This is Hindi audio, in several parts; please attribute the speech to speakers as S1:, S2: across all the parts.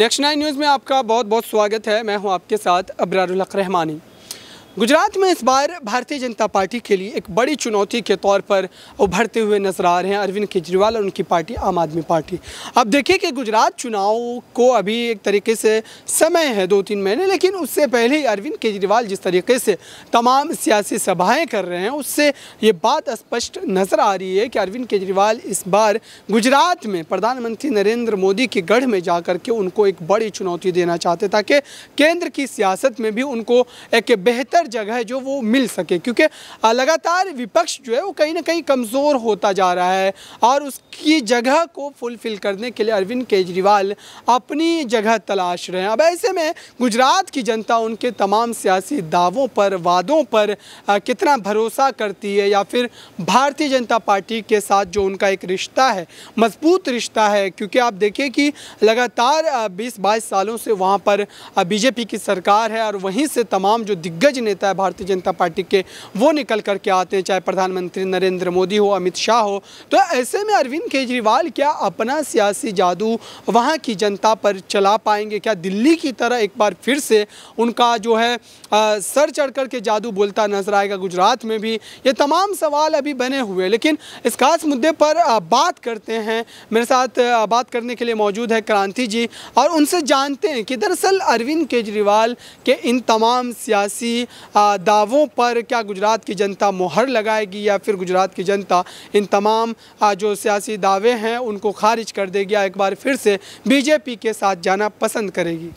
S1: नेक्स्ट नाइन न्यूज़ में आपका बहुत बहुत स्वागत है मैं हूं आपके साथ अब्रारक रहमानी गुजरात में इस बार भारतीय जनता पार्टी के लिए एक बड़ी चुनौती के तौर पर उभरते हुए नजर आ रहे हैं अरविंद केजरीवाल और उनकी पार्टी आम आदमी पार्टी अब देखिए कि गुजरात चुनाव को अभी एक तरीके से समय है दो तीन महीने लेकिन उससे पहले ही अरविंद केजरीवाल जिस तरीके से तमाम सियासी सभाएं कर रहे हैं उससे ये बात स्पष्ट नज़र आ रही है कि अरविंद केजरीवाल इस बार गुजरात में प्रधानमंत्री नरेंद्र मोदी के गढ़ में जा के उनको एक बड़ी चुनौती देना चाहते ताकि केंद्र की सियासत में भी उनको एक बेहतर बेहतर जगह जो वो मिल सके क्योंकि लगातार विपक्ष जो है वो कहीं ना कहीं कमज़ोर होता जा रहा है और उसकी जगह को फुलफ़िल करने के लिए अरविंद केजरीवाल अपनी जगह तलाश रहे हैं अब ऐसे में गुजरात की जनता उनके तमाम सियासी दावों पर वादों पर कितना भरोसा करती है या फिर भारतीय जनता पार्टी के साथ जो उनका एक रिश्ता है मजबूत रिश्ता है क्योंकि आप देखिए कि लगातार बीस बाईस सालों से वहाँ पर बीजेपी की सरकार है और वहीं से तमाम जो दिग्गज नेता है भारतीय जनता पार्टी के वो निकल कर के आते हैं चाहे प्रधानमंत्री नरेंद्र मोदी हो अमित शाह हो तो ऐसे में अरविंद केजरीवाल क्या अपना सियासी जादू वहाँ की जनता पर चला पाएंगे क्या दिल्ली की तरह एक बार फिर से उनका जो है आ, सर चढ़ कर के जादू बोलता नजर आएगा गुजरात में भी ये तमाम सवाल अभी बने हुए लेकिन इस खास मुद्दे पर बात करते हैं मेरे साथ बात करने के लिए मौजूद है क्रांति जी और उनसे जानते हैं कि दरअसल अरविंद केजरीवाल के इन तमाम सियासी दावों पर क्या गुजरात की जनता मोहर लगाएगी या फिर गुजरात की जनता इन तमाम जो सियासी दावे हैं उनको खारिज कर देगी या एक बार फिर से बीजेपी के साथ जाना पसंद करेगी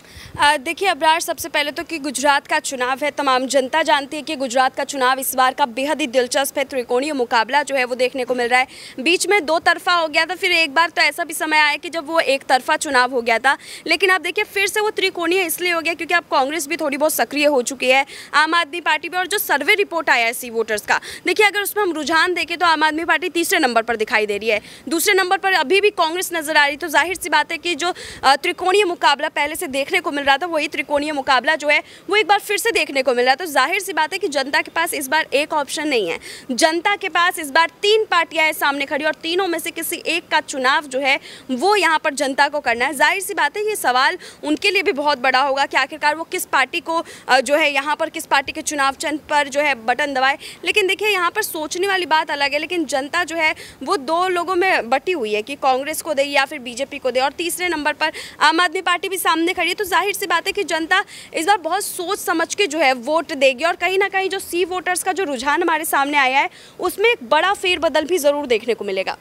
S2: देखिए अबरार सबसे पहले तो कि गुजरात का चुनाव है तमाम जनता जानती है कि गुजरात का चुनाव इस बार का बेहद ही दिलचस्प है त्रिकोणीय मुकाबला जो है वो देखने को मिल रहा है बीच में दो तरफा हो गया था फिर एक बार तो ऐसा भी समय आया कि जब वो एक तरफा चुनाव हो गया था लेकिन आप देखिए फिर से वो त्रिकोणीय इसलिए हो गया क्योंकि अब कांग्रेस भी थोड़ी बहुत सक्रिय हो चुकी है आम आम आदमी पार्टी पर और जो सर्वे रिपोर्ट आया है सी वोटर्स का देखिए अगर उसमें हम रुझान देखें तो आम आदमी पार्टी तीसरे नंबर पर दिखाई दे रही है दूसरे नंबर पर अभी भी कांग्रेस नजर आ रही तो जाहिर सी बात है कि जो त्रिकोणीय मुकाबला पहले से देखने को मिल रहा था वही त्रिकोणीय मुकाबला जो है वो एक बार फिर से देखने को मिल रहा तो जाहिर सी बात है कि जनता के पास इस बार एक ऑप्शन नहीं है जनता के पास इस बार तीन पार्टियां हैं सामने खड़ी और तीनों में से किसी एक का चुनाव जो है वो यहां पर जनता को करना है जाहिर सी बात है ये सवाल उनके लिए भी बहुत बड़ा होगा कि आखिरकार वो किस पार्टी को जो है यहां पर किस पार्टी पार्टी के चुनाव चिन्ह पर जो है बटन दबाए लेकिन देखिए यहाँ पर सोचने वाली बात अलग है लेकिन जनता जो है वो दो लोगों में बटी हुई है कि कांग्रेस को दे या फिर बीजेपी को दे और तीसरे नंबर पर आम आदमी पार्टी भी सामने खड़ी है तो जाहिर सी बात है कि जनता इस बार बहुत सोच समझ के जो है वोट देगी और कहीं ना कहीं जो सी वोटर्स का जो रुझान हमारे सामने आया है उसमें एक बड़ा फेरबदल भी ज़रूर देखने को मिलेगा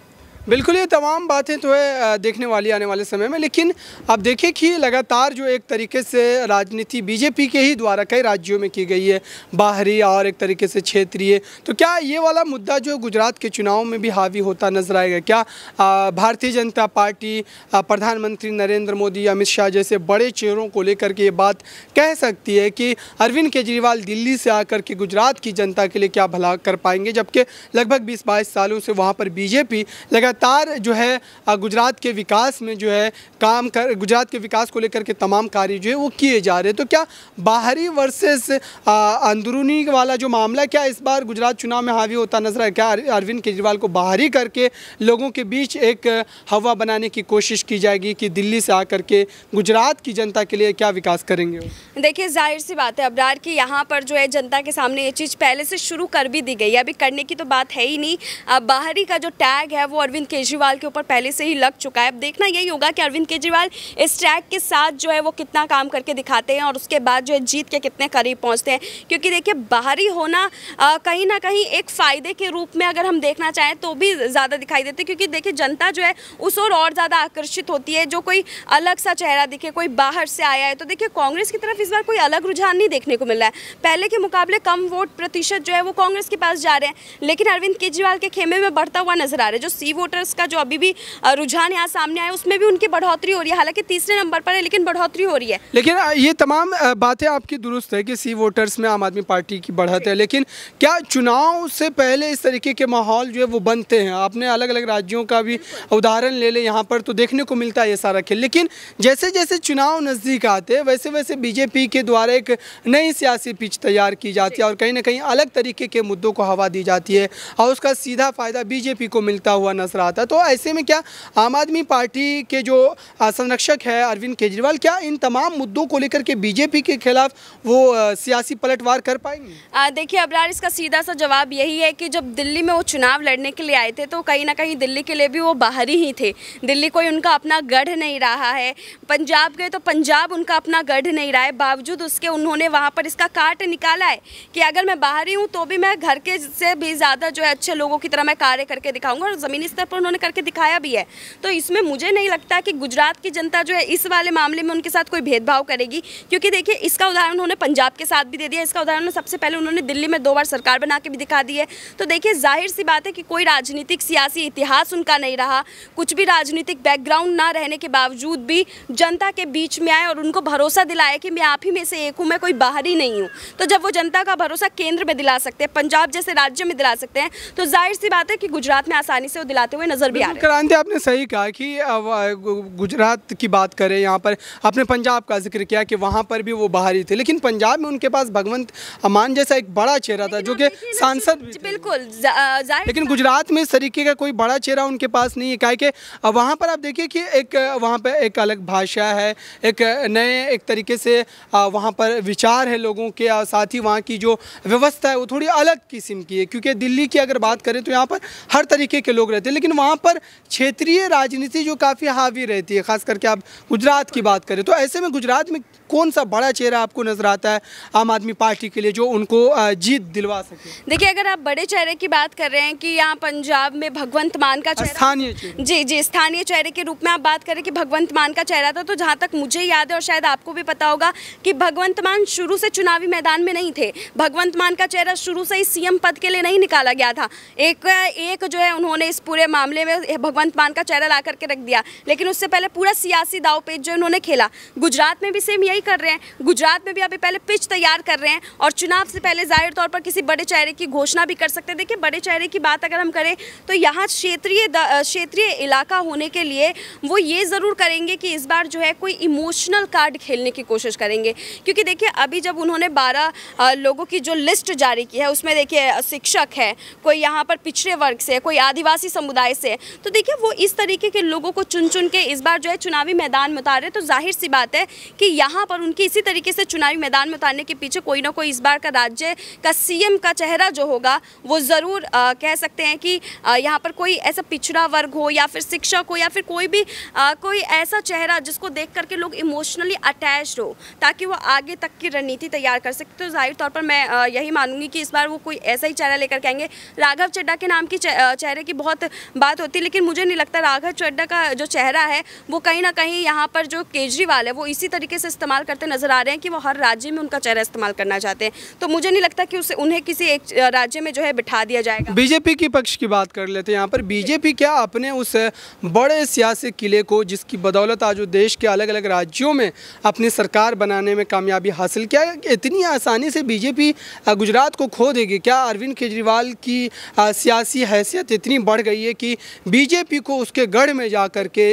S1: बिल्कुल ये तमाम बातें तो है देखने वाली आने वाले समय में लेकिन आप देखें कि लगातार जो एक तरीके से राजनीति बीजेपी के ही द्वारा कई राज्यों में की गई है बाहरी और एक तरीके से क्षेत्रीय तो क्या ये वाला मुद्दा जो गुजरात के चुनाव में भी हावी होता नजर आएगा क्या भारतीय जनता पार्टी प्रधानमंत्री नरेंद्र मोदी अमित शाह जैसे बड़े चेहरों को लेकर के ये बात कह सकती है कि अरविंद केजरीवाल दिल्ली से आकर के गुजरात की जनता के लिए क्या भला कर पाएंगे जबकि लगभग बीस बाईस सालों से वहाँ पर बीजेपी लगा लगातार जो है गुजरात के विकास में जो है काम कर गुजरात के विकास को लेकर के तमाम कार्य जो है वो किए जा रहे हैं तो क्या बाहरी वर्सेस अंदरूनी वाला जो मामला क्या इस बार गुजरात चुनाव में हावी होता नजर आया क्या अरविंद केजरीवाल को बाहरी करके लोगों के बीच एक हवा बनाने की कोशिश की जाएगी कि दिल्ली से आकर के गुजरात की जनता के लिए क्या विकास करेंगे
S2: देखिए जाहिर सी बात है अबरार की यहाँ पर जो है जनता के सामने ये चीज़ पहले से शुरू कर भी दी गई है अभी करने की तो बात है ही नहीं बाहरी का जो टैग है वो अरविंद अरविंद केजरीवाल के ऊपर पहले से ही लग चुका है अब देखना यही होगा कि अरविंद केजरीवाल इस ट्रैक के साथ जो है वो कितना काम करके दिखाते हैं और उसके बाद जो है जीत के कितने करीब पहुँचते हैं क्योंकि देखिए बाहरी होना कहीं ना कहीं एक फ़ायदे के रूप में अगर हम देखना चाहें तो भी ज़्यादा दिखाई देते क्योंकि देखिए जनता जो है उस ओर और ज़्यादा आकर्षित होती है जो कोई अलग सा चेहरा दिखे कोई बाहर से आया है तो देखिए कांग्रेस की तरफ इस बार कोई अलग रुझान नहीं देखने को मिल रहा है पहले के मुकाबले कम वोट प्रतिशत जो है वो कांग्रेस के पास जा रहे हैं लेकिन अरविंद केजरीवाल के खेमे में बढ़ता हुआ नजर आ रहा है जो सी वोट वोटर्स का जो अभी भी रुझान यहाँ सामने आया उसमें भी उनकी बढ़ोतरी हो रही है हालांकि तीसरे नंबर पर है लेकिन बढ़ोतरी हो रही है
S1: लेकिन ये तमाम बातें आपकी दुरुस्त है कि सी वोटर्स में आम आदमी पार्टी की बढ़त है लेकिन क्या चुनाव से पहले इस तरीके के माहौल जो है वो बनते हैं आपने अलग अलग राज्यों का भी उदाहरण ले लें यहाँ पर तो देखने को मिलता है ये सारा खेल लेकिन जैसे जैसे चुनाव नज़दीक आते हैं वैसे वैसे बीजेपी के द्वारा एक नई सियासी पिच तैयार की जाती है और कहीं ना कहीं अलग तरीके के मुद्दों को हवा दी जाती है और उसका सीधा फ़ायदा बीजेपी को मिलता हुआ नजर रहा था तो ऐसे में क्या आम आदमी पार्टी के जो संरक्षक है अरविंद केजरीवाल क्या इन तमाम मुद्दों को लेकर के बीजेपी के खिलाफ वो सियासी पलटवार कर पाएंगे
S2: देखिए अबरार इसका सीधा सा जवाब यही है कि जब दिल्ली में वो चुनाव लड़ने के लिए आए थे तो कहीं ना कहीं दिल्ली के लिए भी वो बाहरी ही थे दिल्ली कोई उनका अपना गढ़ नहीं रहा है पंजाब गए तो पंजाब उनका अपना गढ़ नहीं रहा है बावजूद उसके उन्होंने वहाँ पर इसका काट निकाला है कि अगर मैं बाहरी हूँ तो भी मैं घर के से भी ज़्यादा जो है अच्छे लोगों की तरह मैं कार्य करके दिखाऊंगा और ज़मीनी स्तर पर उन्होंने करके दिखाया भी है तो इसमें मुझे नहीं लगता कि गुजरात की जनता जो है इस वाले मामले में उनके साथ कोई भेदभाव करेगी क्योंकि देखिए इसका उदाहरण उन्होंने पंजाब के साथ भी दे दिया इसका उदाहरण सबसे पहले उन्होंने दिल्ली में दो बार सरकार बना के भी दिखा दी है तो देखिए जाहिर सी बात है कि कोई राजनीतिक सियासी इतिहास उनका नहीं रहा कुछ भी राजनीतिक बैकग्राउंड ना रहने के बावजूद भी जनता के बीच में आए और उनको भरोसा दिलाए कि मैं आप ही में से एक हूँ मैं कोई बाहरी नहीं हूँ तो जब वो जनता का भरोसा केंद्र में दिला सकते हैं पंजाब जैसे राज्य में दिला सकते हैं तो जाहिर सी बात है कि गुजरात में आसानी से वो दिलाते हुए हुए नजर भी आ रहे हैं
S1: क्रांति आपने सही कहा कि गुजरात की बात करें यहाँ पर आपने पंजाब का जिक्र किया कि वहाँ पर भी वो बाहरी थे लेकिन पंजाब में उनके पास भगवंत मान जैसा एक बड़ा चेहरा था जो कि सांसद बिल्कुल लेकिन गुजरात में इस तरीके का कोई बड़ा चेहरा उनके पास नहीं है क्या कि वहाँ पर आप देखिए कि एक वहाँ पर एक अलग भाषा है एक नए एक तरीके से वहाँ पर विचार है लोगों के साथ ही वहाँ की जो व्यवस्था है वो थोड़ी अलग किस्म की है क्योंकि दिल्ली की अगर बात करें तो यहाँ पर हर तरीके के लोग रहते हैं लेकिन लेकिन वहाँ पर क्षेत्रीय राजनीति जो काफ़ी हावी रहती है खास करके आप गुजरात की बात करें तो ऐसे में गुजरात में कौन सा बड़ा चेहरा आपको नज़र आता है आम आदमी पार्टी के लिए जो उनको जीत दिलवा सके
S2: देखिए अगर आप बड़े चेहरे की बात कर रहे हैं कि यहाँ पंजाब में भगवंत मान का स्थानीय जी जी स्थानीय चेहरे के रूप में आप बात करें कि भगवंत मान का चेहरा था तो जहाँ तक मुझे याद है और शायद आपको भी पता होगा कि भगवंत मान शुरू से चुनावी मैदान में नहीं थे भगवंत मान का चेहरा शुरू से ही सीएम पद के लिए नहीं निकाला गया था एक एक जो है उन्होंने इस पूरे मामले में भगवंत मान का चेहरा ला करके रख दिया लेकिन उससे पहले पूरा सियासी दाव पेज जो उन्होंने खेला गुजरात में भी सेम यही कर रहे हैं गुजरात में भी अभी पहले पिच तैयार कर रहे हैं और चुनाव से पहले जाहिर तौर पर किसी बड़े चेहरे की घोषणा भी कर सकते हैं देखिए बड़े चेहरे की बात अगर हम करें तो यहाँ क्षेत्रीय क्षेत्रीय इलाका होने के लिए वो ये ज़रूर करेंगे कि इस बार जो है कोई इमोशनल कार्ड खेलने की कोशिश करेंगे क्योंकि देखिए अभी जब उन्होंने बारह लोगों की जो लिस्ट जारी की है उसमें देखिए शिक्षक है कोई यहाँ पर पिछड़े वर्ग से कोई आदिवासी समुदाय से तो देखिए वो इस तरीके के लोगों को चुन चुन के इस बार जो है चुनावी मैदान में उतारे तो जाहिर सी बात है कि यहाँ और उनकी इसी तरीके से चुनावी मैदान में उतारने के पीछे कोई ना कोई इस बार का राज्य का सीएम का चेहरा जो होगा वो ज़रूर कह सकते हैं कि यहाँ पर कोई ऐसा पिछड़ा वर्ग हो या फिर शिक्षक हो या फिर कोई भी आ, कोई ऐसा चेहरा जिसको देख करके लोग इमोशनली अटैच हो ताकि वो आगे तक की रणनीति तैयार कर सकते तो जाहिर तौर पर मैं यही मानूंगी कि इस बार वो कोई ऐसा ही चेहरा लेकर के आएंगे राघव चड्डा के नाम की चेहरे की बहुत बात होती है लेकिन मुझे नहीं लगता राघव चड्डा का जो चेहरा है वो कहीं ना कहीं यहाँ पर जो केजरीवाल है वो इसी तरीके से इस्तेमाल इस्तेमाल करते नज़र आ रहे हैं कि वो हर राज्य में उनका चेहरा इस्तेमाल करना चाहते हैं तो मुझे नहीं लगता कि उसे उन्हें किसी एक राज्य में जो है बिठा दिया जाएगा
S1: बीजेपी की पक्ष की बात कर लेते हैं यहाँ पर बीजेपी क्या अपने उस बड़े सियासी किले को जिसकी बदौलत आज देश के अलग अलग राज्यों में अपनी सरकार बनाने में कामयाबी हासिल किया इतनी आसानी से बीजेपी गुजरात को खो देगी क्या अरविंद केजरीवाल की सियासी हैसियत इतनी बढ़ गई है कि बीजेपी को उसके गढ़ में जा करके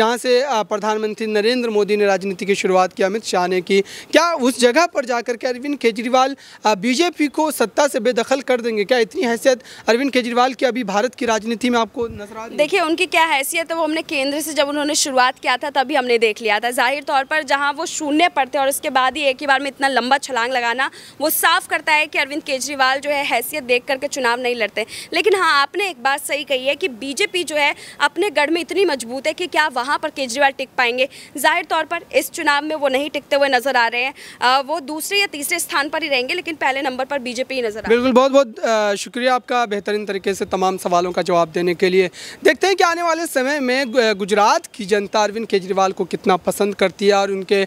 S1: जहाँ से प्रधानमंत्री नरेंद्र मोदी ने राजनीति की शुरुआत किया अमित शाह ने की क्या उस जगह पर जाकर के अरविंद केजरीवाल बीजेपी को सत्ता से बेदखल कर देंगे क्या इतनी हैसियत अरविंद केजरीवाल की अभी भारत की राजनीति में आपको नजर आ
S2: देखिए उनकी क्या हैसियत है वो हमने केंद्र से जब उन्होंने शुरुआत किया था तभी हमने देख लिया था जाहिर तौर पर जहाँ वो शून्य पड़ते और उसके बाद ही एक ही बार में इतना लंबा छलांग लगाना वो साफ करता है कि अरविंद केजरीवाल जो है हैसियत देख करके चुनाव नहीं लड़ते लेकिन हाँ आपने एक बात सही कही है कि बीजेपी जो है अपने गढ़ में इतनी मजबूत है कि क्या वहाँ पर केजरीवाल टिक पाएंगे जाहिर तौर पर इस चुनाव में वो नहीं टिकते हुए नजर आ रहे हैं वो दूसरे या तीसरे स्थान पर ही रहेंगे लेकिन पहले नंबर पर बीजेपी ही नजर बिल्कुल
S1: बहुत बहुत शुक्रिया आपका बेहतरीन तरीके से तमाम सवालों का जवाब देने के लिए देखते हैं कि आने वाले समय में गुजरात की जनता अरविंद केजरीवाल को कितना पसंद करती है और उनके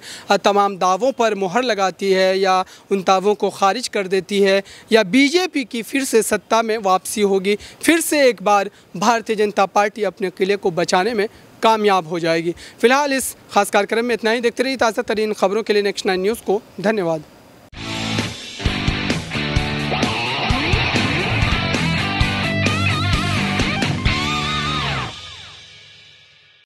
S1: तमाम दावों पर मोहर लगाती है या उन दावों को खारिज कर देती है या बीजेपी की फिर से सत्ता में वापसी होगी फिर से एक बार भारतीय जनता पार्टी अपने किले को बचाने में कामयाब हो जाएगी फिलहाल इस खास कार्यक्रम में इतना ही देखते रहिए ताज़ा तरीन खबरों के लिए नेक्स्ट नाइन न्यूज़ को धन्यवाद